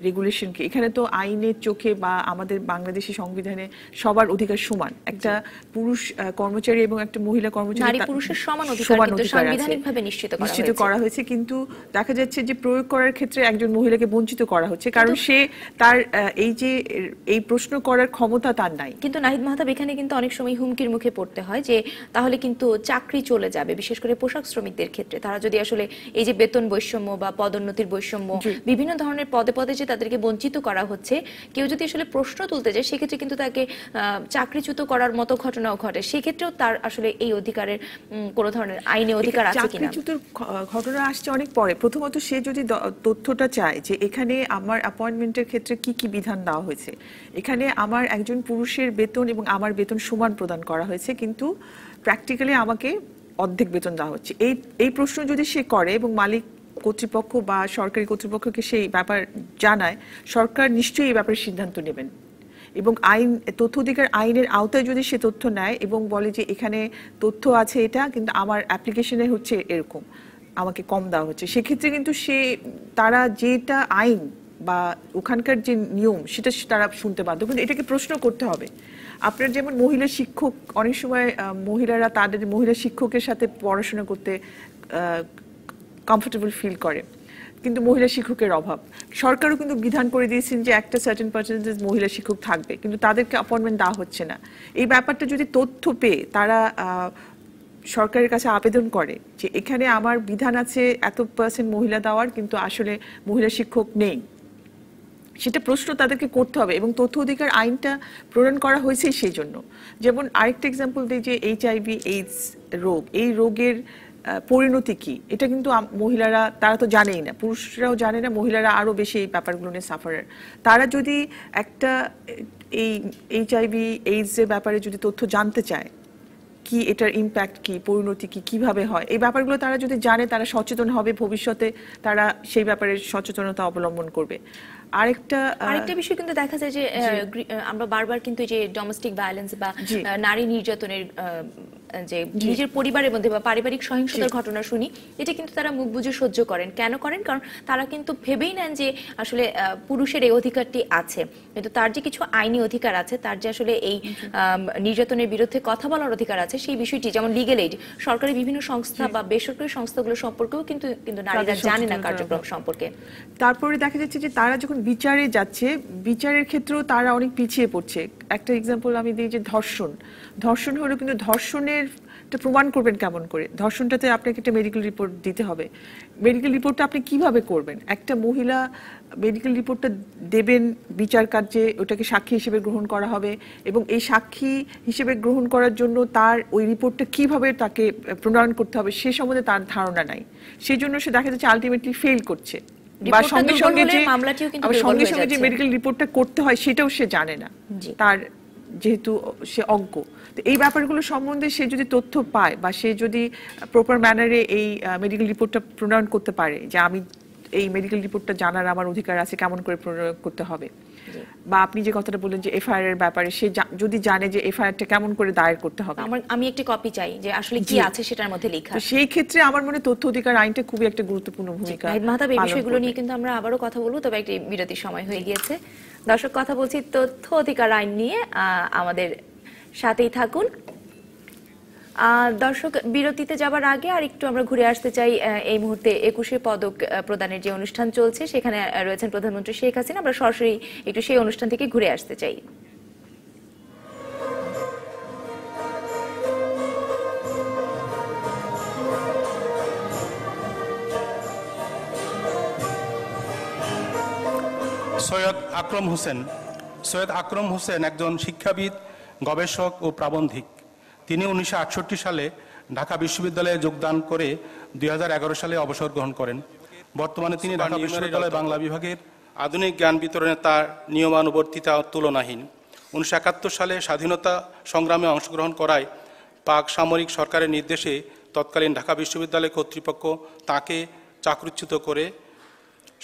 রেগুলেশনকে এখানে তো আইনের চোখে বা আমাদের বাংলাদেশি সংবিধানে সবার অধিকার সমান একটা পুরুষ কর্মচারী এবং একটা মহিলা কর্মচারী পুরুষের সমান অধিকার সাংবিধানিকভাবে নিশ্চিত নিশ্চিত করা হয়েছে কিন্তু দেখা যাচ্ছে যে প্রয়োগ করার ক্ষেত্রে একজন মহিলাকে বঞ্চিত করা হচ্ছে কারণ সে তার এই যে এই প্রশ্ন করার ক্ষমতা তার নাই কিন্তু নাহিদ মাহতাব এখানে কিন্তু অনেক সময় হুমকির মুখে পড়তে হয় যে তাহলে কিন্তু চাকরি চলে যাবে বিশেষ করে পোশাক শ্রমিকদের ক্ষেত্রে তারা যদি আসলে এই যে বেতন বৈষম্য বা পদোন্নতির বৈষম্য বিভিন্ন ধরনের পদে পদে যে হচ্ছে তাদেরকে বঞ্চিত করা হচ্ছে কেউ যদি আসলে প্রশ্ন তুলতে যায় সেক্ষেত্রে কিন্তু তাকে চাকরিচ্যুত করার মতো ঘটনাও ঘটে সেক্ষেত্রেও তার আসলে এই অধিকারের কোনো ধরনের আইনে অধিকার আছে কিনা চাকরিচ্যুতর ঘটনা আসছে অনেক পরে প্রথমত সে যদি তথ্যটা চায় যে এখানে আমার অ্যাপয়েন্টমেন্টের ক্ষেত্রে কি কি বিধান দেওয়া হয়েছে এখানে আমার একজন পুরুষের বেতন এবং আমার বেতন সমান প্রদান করা হয়েছে কিন্তু প্র্যাকটিক্যালি আমাকে অর্ধেক বেতন দেওয়া হচ্ছে এই এই প্রশ্ন যদি সে করে এবং মালিক কর্তৃপক্ষ বা সরকারি কর্তৃপক্ষকে সেই ব্যাপার জানায় সরকার নিশ্চয়ই এই ব্যাপারে সিদ্ধান্ত নেবেন এবং আইন তথ্য অধিকার আইনের আওতায় যদি সে তথ্য নেয় এবং বলে যে এখানে তথ্য আছে এটা কিন্তু আমার অ্যাপ্লিকেশনে হচ্ছে এরকম আমাকে কম দেওয়া হচ্ছে সেক্ষেত্রে কিন্তু সে তারা যেটা আইন বা ওখানকার যে নিয়ম সেটা তারা শুনতে বাধ্য কিন্তু এটাকে প্রশ্ন করতে হবে আপনার যেমন মহিলা শিক্ষক অনেক সময় মহিলারা তাদের মহিলা শিক্ষকের সাথে পড়াশোনা করতে কমফোর্টেবল ফিল করে কিন্তু মহিলা শিক্ষকের অভাব সরকারও কিন্তু বিধান করে দিয়েছেন যে একটা সার্টেন পার্সেন্টেজ মহিলা শিক্ষক থাকবে কিন্তু তাদেরকে অ্যাপয়েন্টমেন্ট দেওয়া হচ্ছে না এই ব্যাপারটা যদি তথ্য পেয়ে তারা সরকারের কাছে আবেদন করে যে এখানে আমার বিধান আছে এত পার্সেন্ট মহিলা দেওয়ার কিন্তু আসলে মহিলা শিক্ষক নেই সেটা প্রশ্ন তাদেরকে করতে হবে এবং তথ্য অধিকার আইনটা প্রণয়ন করা হয়েছে সেই জন্য যেমন আরেকটা এক্সাম্পল দিই যে এইচআইভি এইডস রোগ এই রোগের পরিণতি কি এটা কিন্তু মহিলারা তারা তো জানেই না পুরুষরাও জানে না মহিলারা আরও বেশি এই ব্যাপারগুলো নিয়ে সাফারের তারা যদি একটা এই এইচআইভি এইডসের ব্যাপারে যদি তথ্য জানতে চায় কি এটার ইম্প্যাক্ট কি পরিণতি কি কিভাবে হয় এই ব্যাপারগুলো তারা যদি জানে তারা সচেতন হবে ভবিষ্যতে তারা সেই ব্যাপারে সচেতনতা অবলম্বন করবে আরেকটা আরেকটা বিষয় কিন্তু দেখা যায় যে আমরা বারবার কিন্তু যে ডোমেস্টিক ভায়োলেন্স বা নারী নির্যাতনের যে নিজের পরিবারের মধ্যে বা পারিবারিক সহিংসতার ঘটনা শুনি এটা কিন্তু তারা মুখ বুঝে সহ্য করেন কেন করেন কারণ তারা কিন্তু ভেবেই নেন যে আসলে পুরুষের এই অধিকারটি আছে কিন্তু তার যে কিছু আইনি অধিকার আছে তার যে আসলে এই নির্যাতনের বিরুদ্ধে কথা বলার অধিকার আছে সেই বিষয়টি যেমন লিগেল এইড সরকারি বিভিন্ন সংস্থা বা বেসরকারি সংস্থাগুলো সম্পর্কেও কিন্তু কিন্তু নারীরা জানে না কার্যক্রম সম্পর্কে তারপরে দেখা যাচ্ছে যে তারা যখন বিচারে যাচ্ছে বিচারের ক্ষেত্রেও তারা অনেক পিছিয়ে পড়ছে একটা এক্সাম্পল আমি দিই যে ধর্ষণ ধর্ষণ হলো কিন্তু ধর্ষণের প্রমাণ করবেন কেমন করে ধর্ষণটাতে আপনাকে একটা মেডিকেল রিপোর্ট দিতে হবে মেডিকেল রিপোর্টটা আপনি কিভাবে করবেন একটা মহিলা মেডিকেল রিপোর্টটা দেবেন বিচার কার্যে ওটাকে সাক্ষী হিসেবে গ্রহণ করা হবে এবং এই সাক্ষী হিসেবে গ্রহণ করার জন্য তার ওই রিপোর্টটা কিভাবে তাকে প্রণয়ন করতে হবে সে সম্বন্ধে তার ধারণা নাই সেই জন্য সে দেখা যাচ্ছে আলটিমেটলি ফেল করছে বা সঙ্গে সঙ্গে যে সঙ্গে সঙ্গে যে মেডিকেল রিপোর্টটা করতে হয় সেটাও সে জানে না তার যেহেতু সে অজ্ঞ তো এই ব্যাপারগুলো সম্বন্ধে সে যদি তথ্য পায় বা সে যদি প্রপার ম্যানারে এই মেডিকেল রিপোর্টটা প্রণয়ন করতে পারে যে আমি এই মেডিকেল রিপোর্টটা জানার আমার অধিকার আছে কেমন করে প্রণয়ন করতে হবে বা আপনি যে কথাটা বললেন যে এফআইআর এর ব্যাপারে সে যদি জানে যে এফআইআরটা কেমন করে দায়ের করতে হবে আমার আমি একটি কপি চাই যে আসলে কি আছে সেটার মধ্যে লেখা সেই ক্ষেত্রে আমার মনে তথ্য অধিকার আইনটা খুবই একটা গুরুত্বপূর্ণ ভূমিকা ভাই মাহতাব এই বিষয়গুলো নিয়ে কিন্তু আমরা আবারো কথা বলবো তবে একটি বিরতি সময় হয়ে গিয়েছে দর্শক কথা বলছি তথ্য অধিকার আইন নিয়ে আমাদের সাথেই থাকুন দর্শক বিরতিতে যাবার আগে আর একটু আমরা ঘুরে আসতে চাই এই মুহূর্তে একুশে পদক প্রদানের যে অনুষ্ঠান চলছে সেখানে রয়েছেন প্রধানমন্ত্রী শেখ হাসিনা আমরা সরাসরি একটু সেই অনুষ্ঠান থেকে ঘুরে আসতে চাই সৈয়দ আকরম হোসেন সৈয়দ আকরম হোসেন একজন শিক্ষাবিদ গবেষক ও প্রাবন্ধিক তিনি উনিশশো সালে ঢাকা বিশ্ববিদ্যালয়ে যোগদান করে দুই সালে অবসর গ্রহণ করেন বর্তমানে তিনি ঢাকা বিশ্ববিদ্যালয় বাংলা বিভাগের আধুনিক জ্ঞান বিতরণে তার নিয়মানুবর্তিতা তুলনাহীন উনিশশো সালে স্বাধীনতা সংগ্রামে অংশগ্রহণ করায় পাক সামরিক সরকারের নির্দেশে তৎকালীন ঢাকা বিশ্ববিদ্যালয় কর্তৃপক্ষ তাকে চাকরিচ্যুত করে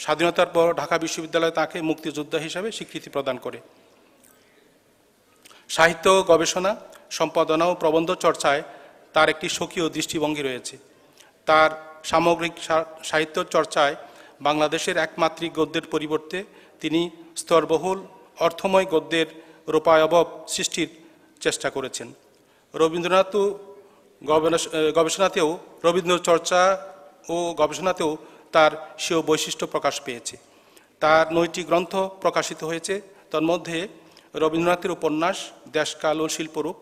স্বাধীনতার পর ঢাকা বিশ্ববিদ্যালয় তাকে মুক্তিযোদ্ধা হিসাবে স্বীকৃতি প্রদান করে সাহিত্য গবেষণা সম্পাদনা ও প্রবন্ধ চর্চায় তার একটি স্বকীয় দৃষ্টিভঙ্গি রয়েছে তার সামগ্রিক সাহিত্য চর্চায় বাংলাদেশের একমাত্রিক গদ্যের পরিবর্তে তিনি স্তরবহুল অর্থময় গদ্যের রূপায়বব সৃষ্টির চেষ্টা করেছেন রবীন্দ্রনাথ গবেষণাতেও রবীন্দ্র চর্চা ও গবেষণাতেও তার সেও বৈশিষ্ট্য প্রকাশ পেয়েছে তার নয়টি গ্রন্থ প্রকাশিত হয়েছে তন্মধ্যে রবীন্দ্রনাথের উপন্যাস দেশকাল ও শিল্পরূপ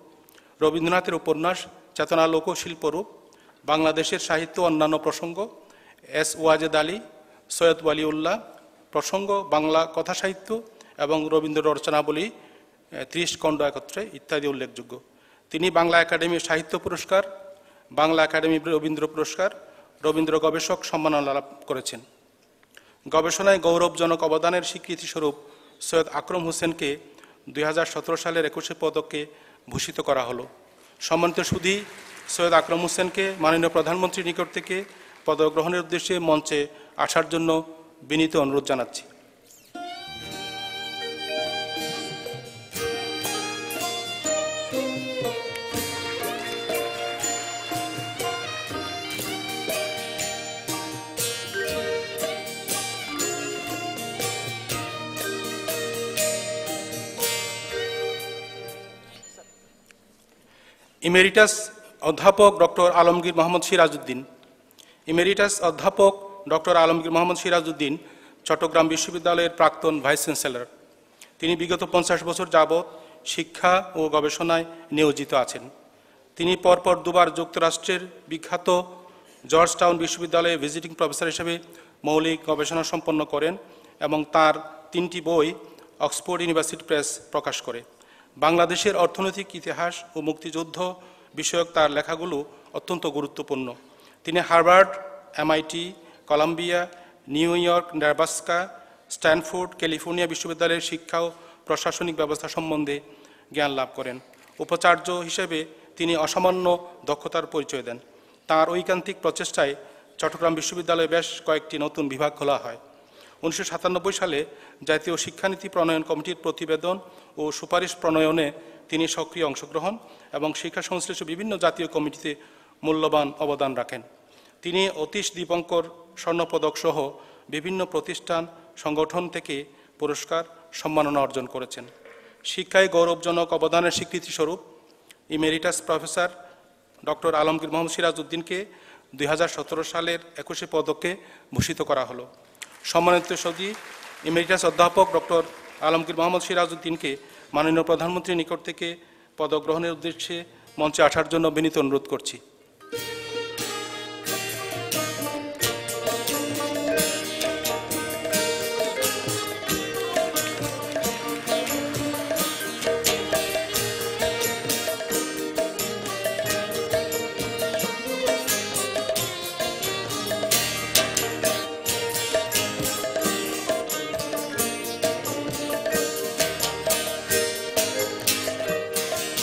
রবীন্দ্রনাথের উপন্যাস চেতনা শিল্পরূপ বাংলাদেশের সাহিত্য অন্যান্য প্রসঙ্গ এস ওয়াজেদ আলী সৈয়দ ওয়ালিউল্লাহ প্রসঙ্গ বাংলা কথা সাহিত্য এবং রবীন্দ্র রচনাবলী ত্রিশ খণ্ড একত্রে ইত্যাদি উল্লেখযোগ্য তিনি বাংলা একাডেমি সাহিত্য পুরস্কার বাংলা একাডেমি রবীন্দ্র পুরস্কার রবীন্দ্র গবেষক সম্মাননা লাভ করেছেন গবেষণায় গৌরবজনক অবদানের স্বীকৃতিস্বরূপ সৈয়দ আকরম হোসেনকে দুই সালের একুশে পদকে ভূষিত করা হলো সম্মানিত সুধী সৈয়দ আকরম হোসেনকে মাননীয় প্রধানমন্ত্রীর নিকট থেকে পদগ্রহণের উদ্দেশ্যে মঞ্চে আসার জন্য বিনীত অনুরোধ জানাচ্ছি ইমেরিটাস অধ্যাপক ডক্টর আলমগীর মোহাম্মদ সিরাজউদ্দিন ইমেরিটাস অধ্যাপক ডক্টর আলমগীর মোহাম্মদ সিরাজউদ্দিন চট্টগ্রাম বিশ্ববিদ্যালয়ের প্রাক্তন ভাইস চ্যান্সেলর তিনি বিগত পঞ্চাশ বছর যাবৎ শিক্ষা ও গবেষণায় নিয়োজিত আছেন তিনি পরপর দুবার যুক্তরাষ্ট্রের বিখ্যাত জর্জ টাউন বিশ্ববিদ্যালয়ে ভিজিটিং প্রফেসর হিসেবে মৌলিক গবেষণা সম্পন্ন করেন এবং তার তিনটি বই অক্সফোর্ড ইউনিভার্সিটি প্রেস প্রকাশ করে বাংলাদেশের অর্থনৈতিক ইতিহাস ও মুক্তিযুদ্ধ বিষয়ক তার লেখাগুলো অত্যন্ত গুরুত্বপূর্ণ তিনি Harvard MIT Columbia New York Nebraska Stanford California বিশ্ববিদ্যালয়ের শিক্ষা ও প্রশাসনিক ব্যবস্থা সম্বন্ধে জ্ঞান লাভ করেন উপাচার্য হিসেবে তিনি অসামান্য দক্ষতার পরিচয় দেন তাঁর ঐকান্তিক প্রচেষ্টায় চট্টগ্রাম বিশ্ববিদ্যালয়ে বেশ কয়েকটি নতুন বিভাগ খোলা হয় উনিশশো সালে জাতীয় শিক্ষানীতি প্রণয়ন কমিটির প্রতিবেদন ও সুপারিশ প্রণয়নে তিনি সক্রিয় অংশগ্রহণ এবং শিক্ষা সংশ্লিষ্ট বিভিন্ন জাতীয় কমিটিতে মূল্যবান অবদান রাখেন তিনি অতীশ দীপঙ্কর স্বর্ণপদকসহ বিভিন্ন প্রতিষ্ঠান সংগঠন থেকে পুরস্কার সম্মাননা অর্জন করেছেন শিক্ষায় গৌরবজনক অবদানের স্বীকৃতিস্বরূপ emeritus professor doctor Alamgir Mohammad সিরাজউদ্দিনকে দুই সালের একুশে পদকে ভূষিত করা হলো সম্মানিত সদী ইমেরিটাস অধ্যাপক ডক্টর আলমগীর মোহাম্মদ সিরাজউদ্দিনকে মাননীয় প্রধানমন্ত্রীর নিকট থেকে পদগ্রহণের উদ্দেশ্যে মঞ্চে আসার জন্য বিনীত অনুরোধ করছি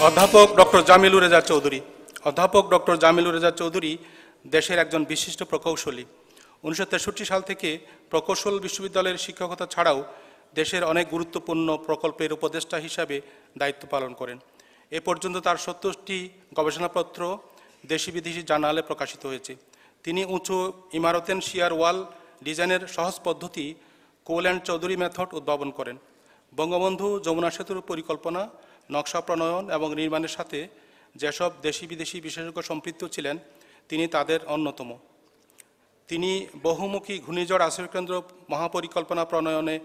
অধ্যাপক ডক্টর জামিলুর রেজা চৌধুরী অধ্যাপক ডক্টর জামিলুর রেজা চৌধুরী দেশের একজন বিশিষ্ট প্রকৌশলী উনিশশো সাল থেকে প্রকৌশল বিশ্ববিদ্যালয়ের শিক্ষকতা ছাড়াও দেশের অনেক গুরুত্বপূর্ণ প্রকল্পের উপদেষ্টা হিসাবে দায়িত্ব পালন করেন এ পর্যন্ত তার সত্তরটি গবেষণাপত্র দেশি বিদেশি জার্নালে প্রকাশিত হয়েছে তিনি উঁচু ইমারতেন শিয়ার ওয়াল ডিজাইনের সহজ পদ্ধতি কোল অ্যান্ড চৌধুরী মেথড উদ্ভাবন করেন বঙ্গবন্ধু যমুনা সেতুর পরিকল্পনা নকশা প্রণয়ন এবং নির্মাণের সাথে যেসব দেশি বিদেশি বিশেষজ্ঞ সম্পৃক্ত ছিলেন তিনি তাদের অন্যতম তিনি বহুমুখী ঘূর্ণিঝড় আশ্রয় কেন্দ্র মহাপরিকল্পনা প্রণয়নে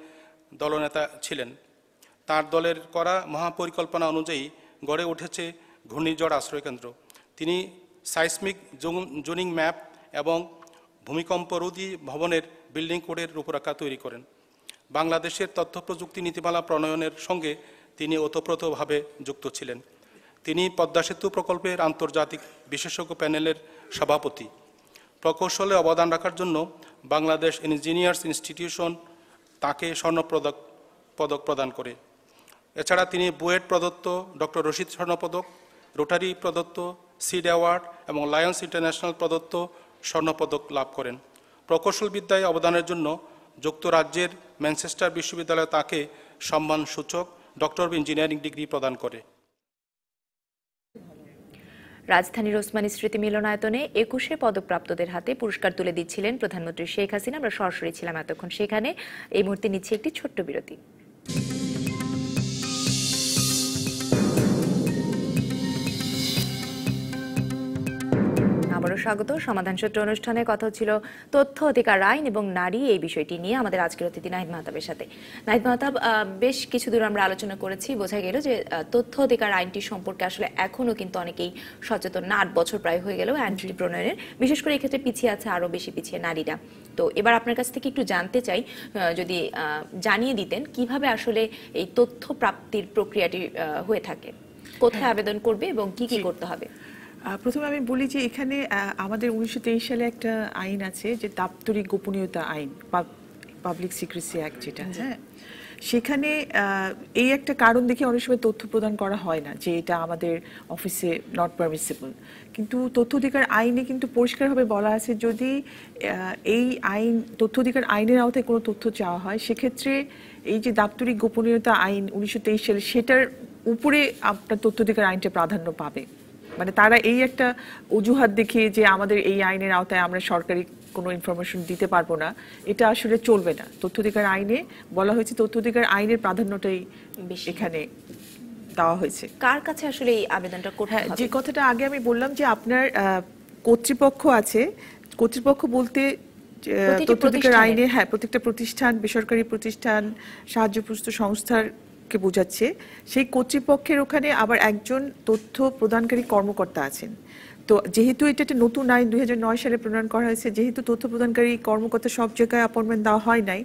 দলনেতা ছিলেন তার দলের করা মহাপরিকল্পনা অনুযায়ী গড়ে উঠেছে ঘূর্ণিঝড় আশ্রয় কেন্দ্র তিনি সাইসমিক জোনিং ম্যাপ এবং ভূমিকম্পরোধী ভবনের বিল্ডিং কোডের রূপরেখা তৈরি করেন বাংলাদেশের তথ্য প্রযুক্তি নীতিমালা প্রণয়নের সঙ্গে তিনি ওতপ্রোতভাবে যুক্ত ছিলেন তিনি পদ্মা সেতু প্রকল্পের আন্তর্জাতিক বিশেষজ্ঞ প্যানেলের সভাপতি প্রকৌশলে অবদান রাখার জন্য বাংলাদেশ ইঞ্জিনিয়ার্স ইনস্টিটিউশন তাকে স্বর্ণপদক পদক প্রদান করে এছাড়া তিনি বুয়েট প্রদত্ত ডক্টর রশিদ স্বর্ণপদক রোটারি প্রদত্ত সিড অ্যাওয়ার্ড এবং লায়ন্স ইন্টারন্যাশনাল প্রদত্ত স্বর্ণপদক লাভ করেন প্রকৌশল বিদ্যায় অবদানের জন্য যুক্তরাজ্যের ম্যানচেস্টার বিশ্ববিদ্যালয়ে তাকে সম্মানসূচক ডক্টর অব ইঞ্জিনিয়ারিং ডিগ্রি প্রদান করে রাজধানীর ওসমানী স্মৃতি মিলনায়তনে একুশে পদকপ্রাপ্তদের হাতে পুরস্কার তুলে দিচ্ছিলেন প্রধানমন্ত্রী শেখ হাসিনা আমরা সরাসরি ছিলাম এতক্ষণ সেখানে এই মুহূর্তে নিচ্ছে একটি ছোট্ট বিরতি আবারও স্বাগত সমাধান সূত্র অনুষ্ঠানে কথা হচ্ছিল তথ্য অধিকার আইন এবং নারী এই বিষয়টি নিয়ে আমাদের আজকের অতিথি নাহিদ মাহতাবের সাথে নাহিদ মাহতাব বেশ কিছু দূর আমরা আলোচনা করেছি বোঝা গেল যে তথ্য অধিকার আইনটি সম্পর্কে আসলে এখনো কিন্তু অনেকেই সচেতন না আট বছর প্রায় হয়ে গেল অ্যান্ট্রি প্রণয়নের বিশেষ করে এক্ষেত্রে পিছিয়ে আছে আরও বেশি পিছিয়ে নারীরা তো এবার আপনার কাছ থেকে একটু জানতে চাই যদি জানিয়ে দিতেন কিভাবে আসলে এই তথ্য প্রাপ্তির প্রক্রিয়াটি হয়ে থাকে কোথায় হ্যাঁ। আবেদন করবে এবং কি কি করতে হবে প্রথমে আমি বলি যে এখানে আমাদের উনিশশো সালে একটা আইন আছে যে দাপ্তরিক গোপনীয়তা আইন পাবলিক সিক্রেসি অ্যাক্ট যেটা হ্যাঁ সেখানে এই একটা কারণ দেখে অনেক সময় তথ্য প্রদান করা হয় না যে এটা আমাদের অফিসে নট পারমিসিবল কিন্তু তথ্য অধিকার আইনে কিন্তু পরিষ্কারভাবে বলা আছে যদি এই আইন তথ্য অধিকার আইনের আওতায় কোনো তথ্য চাওয়া হয় সেক্ষেত্রে এই যে দাপ্তরিক গোপনীয়তা আইন উনিশশো সালে সেটার উপরে আপনার তথ্য অধিকার আইনটা প্রাধান্য পাবে মানে তারা এই একটা অজুহাত দেখিয়ে যে আমাদের এই আইনের আওতায় আমরা সরকারি কোনো ইনফরমেশন দিতে পারবো না এটা আসলে চলবে না তথ্য অধিকার আইনে বলা হয়েছে তথ্য অধিকার আইনের প্রাধান্যটাই এখানে দেওয়া হয়েছে কার কাছে আসলে এই আবেদনটা করতে হ্যাঁ, হবে যে কথাটা আগে আমি বললাম যে আপনার কর্তৃপক্ষ আছে কর্তৃপক্ষ বলতে তথ্য অধিকার আইনে হ্যাঁ প্রত্যেকটা প্রতিষ্ঠান বেসরকারি প্রতিষ্ঠান সাহায্যপ্রস্ত সংস্থার কর্তৃপক্ষকে বোঝাচ্ছে সেই কর্তৃপক্ষের ওখানে আবার একজন তথ্য প্রদানকারী কর্মকর্তা আছেন তো যেহেতু এটা একটা নতুন আইন দুই সালে প্রণয়ন করা হয়েছে যেহেতু তথ্য প্রদানকারী কর্মকর্তা সব জায়গায় অ্যাপয়েন্টমেন্ট দেওয়া হয় নাই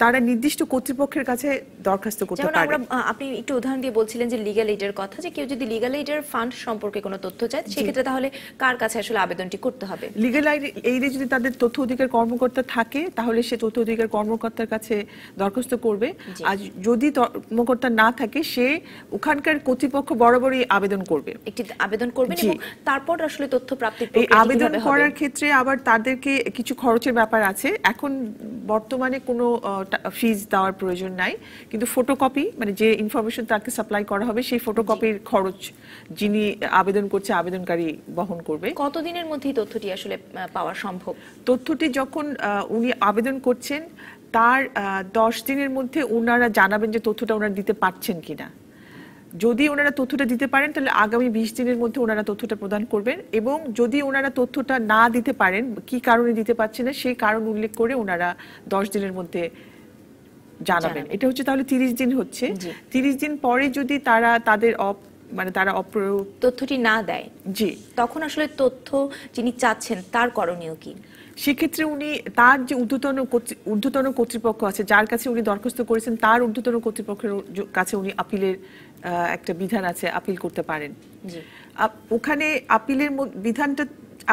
তারা নির্দিষ্ট কর্তৃপক্ষের কাছে দরখাস্ত করতে পারে আপনি একটু উদাহরণ দিয়ে বলছিলেন যে লিগ্যাল এইডের কথা যে কেউ যদি লিগ্যাল এইডের ফান্ড সম্পর্কে কোনো তথ্য চায় সেক্ষেত্রে তাহলে কার কাছে আসলে আবেদনটি করতে হবে লিগ্যাল এইডে যদি তাদের তথ্য অধিকার কর্মকর্তা থাকে তাহলে সে তথ্য অধিকার কর্মকর্তার কাছে দরখাস্ত করবে আর যদি কর্মকর্তা না থাকে সে ওখানকার কর্তৃপক্ষ বরাবরই আবেদন করবে একটি আবেদন করবে এবং তারপর আসলে আসলে তথ্য প্রাপ্তির এই আবেদন করার ক্ষেত্রে আবার তাদেরকে কিছু খরচের ব্যাপার আছে এখন বর্তমানে কোনো ফিজ দেওয়ার প্রয়োজন নাই কিন্তু ফটোকপি মানে যে ইনফরমেশন তাকে সাপ্লাই করা হবে সেই ফটোকপির খরচ যিনি আবেদন করছে আবেদনকারী বহন করবে কতদিনের মধ্যে তথ্যটি আসলে পাওয়া সম্ভব তথ্যটি যখন উনি আবেদন করছেন তার দশ দিনের মধ্যে ওনারা জানাবেন যে তথ্যটা ওনারা দিতে পারছেন কিনা যদি ওনারা তথ্যটা দিতে পারেন তাহলে আগামী বিশ দিনের মধ্যে ওনারা তথ্যটা প্রদান করবেন এবং যদি ওনারা তথ্যটা না দিতে পারেন কি কারণে দিতে পারছে না সেই কারণ উল্লেখ করে ওনারা দশ দিনের মধ্যে জানাবেন এটা হচ্ছে তাহলে তিরিশ দিন হচ্ছে তিরিশ দিন পরে যদি তারা তাদের অপ মানে তারা তথ্যটি না দেয় জি তখন আসলে তথ্য যিনি চাচ্ছেন তার করণীয় কি সেক্ষেত্রে উনি তার যে ঊর্ধ্বতন ঊর্ধ্বতন কর্তৃপক্ষ আছে যার কাছে উনি দরখাস্ত করেছেন তার ঊর্ধ্বতন কর্তৃপক্ষের কাছে উনি আপিলের একটা বিধান আছে আপিল করতে পারেন ওখানে আপিলের বিধানটা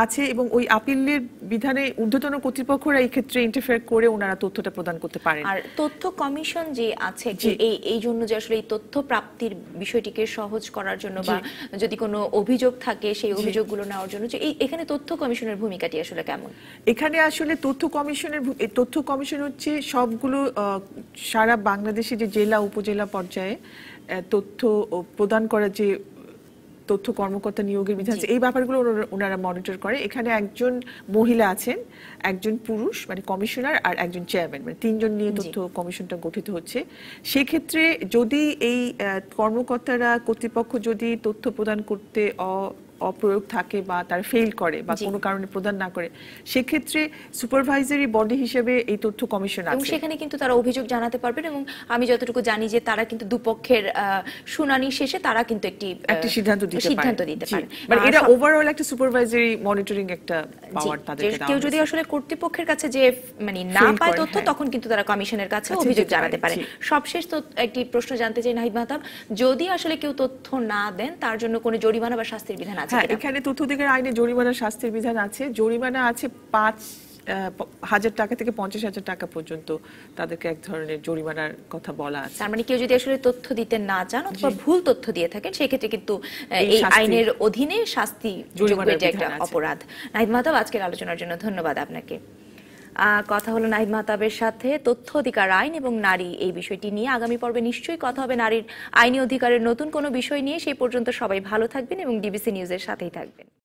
আছে এবং ওই আপিলের বিধানে ঊর্ধ্বতন কর্তৃপক্ষরা এই ক্ষেত্রে ইন্টারফেয়ার করে ওনারা তথ্যটা প্রদান করতে পারেন আর তথ্য কমিশন যে আছে এই এই জন্য যে আসলে এই তথ্য প্রাপ্তির বিষয়টিকে সহজ করার জন্য বা যদি কোনো অভিযোগ থাকে সেই অভিযোগগুলো নেওয়ার জন্য যে এই এখানে তথ্য কমিশনের ভূমিকাটি আসলে কেমন এখানে আসলে তথ্য কমিশনের তথ্য কমিশন হচ্ছে সবগুলো সারা বাংলাদেশে যে জেলা উপজেলা পর্যায়ে তথ্য প্রদান করার যে তথ্য কর্মকর্তা নিয়োগের বিধান এই ব্যাপারগুলো ওনারা মনিটর করে এখানে একজন মহিলা আছেন একজন পুরুষ মানে কমিশনার আর একজন চেয়ারম্যান মানে তিনজন নিয়ে তথ্য কমিশনটা গঠিত হচ্ছে সেই ক্ষেত্রে যদি এই কর্মকর্তারা কর্তৃপক্ষ যদি তথ্য প্রদান করতে অপ্রয়োগ থাকে বা তার ফেল করে বা কোনো কারণে প্রদান না করে সেক্ষেত্রে সুপারভাইজারি বডি হিসেবে এই তথ্য কমিশন আছে এবং সেখানে কিন্তু তারা অভিযোগ জানাতে পারবেন এবং আমি যতটুকু জানি যে তারা কিন্তু দুপক্ষের শুনানি শেষে তারা কিন্তু একটি একটি সিদ্ধান্ত দিতে পারে সিদ্ধান্ত দিতে পারে মানে এটা ওভারঅল একটা সুপারভাইজারি মনিটরিং একটা পাওয়ার তাদেরকে কেউ যদি আসলে কর্তৃপক্ষের কাছে যে মানে না পায় তথ্য হ্যাঁ। তখন কিন্তু তারা কমিশনের কাছে আচ্ছা, অভিযোগ জানাতে পারে সবশেষ তো একটি প্রশ্ন জানতে চাই নাহিদ মাহতাব যদি আসলে কেউ তথ্য না দেন তার জন্য কোনো জরিমানা বা শাস্তির বিধান আচ্ছা এখানে তথ্যদিকের আইনে জরিমানা শাস্তির বিধান আছে জরিমানা আছে পাঁচ হাজার টাকা থেকে পঞ্চাশ হাজার টাকা পর্যন্ত তাদেরকে এক ধরনের জরিমানার কথা বলা আছে তার মানে কেউ যদি আসলে তথ্য দিতে না চান অথবা ভুল তথ্য দিয়ে থাকেন সেক্ষেত্রে কিন্তু এই আইনের অধীনে শাস্তি জরিমানা একটা অপরাধ নাহিদ মাধব আজকের আলোচনার জন্য ধন্যবাদ আপনাকে কথা হলো নাহিদ মাহতাবের সাথে তথ্য অধিকার আইন এবং নারী এই বিষয়টি নিয়ে আগামী পর্বে নিশ্চয়ই কথা হবে নারীর আইনি অধিকারের নতুন কোনো বিষয় নিয়ে সেই পর্যন্ত সবাই ভালো থাকবেন এবং ডিবিসি নিউজের সাথেই থাকবেন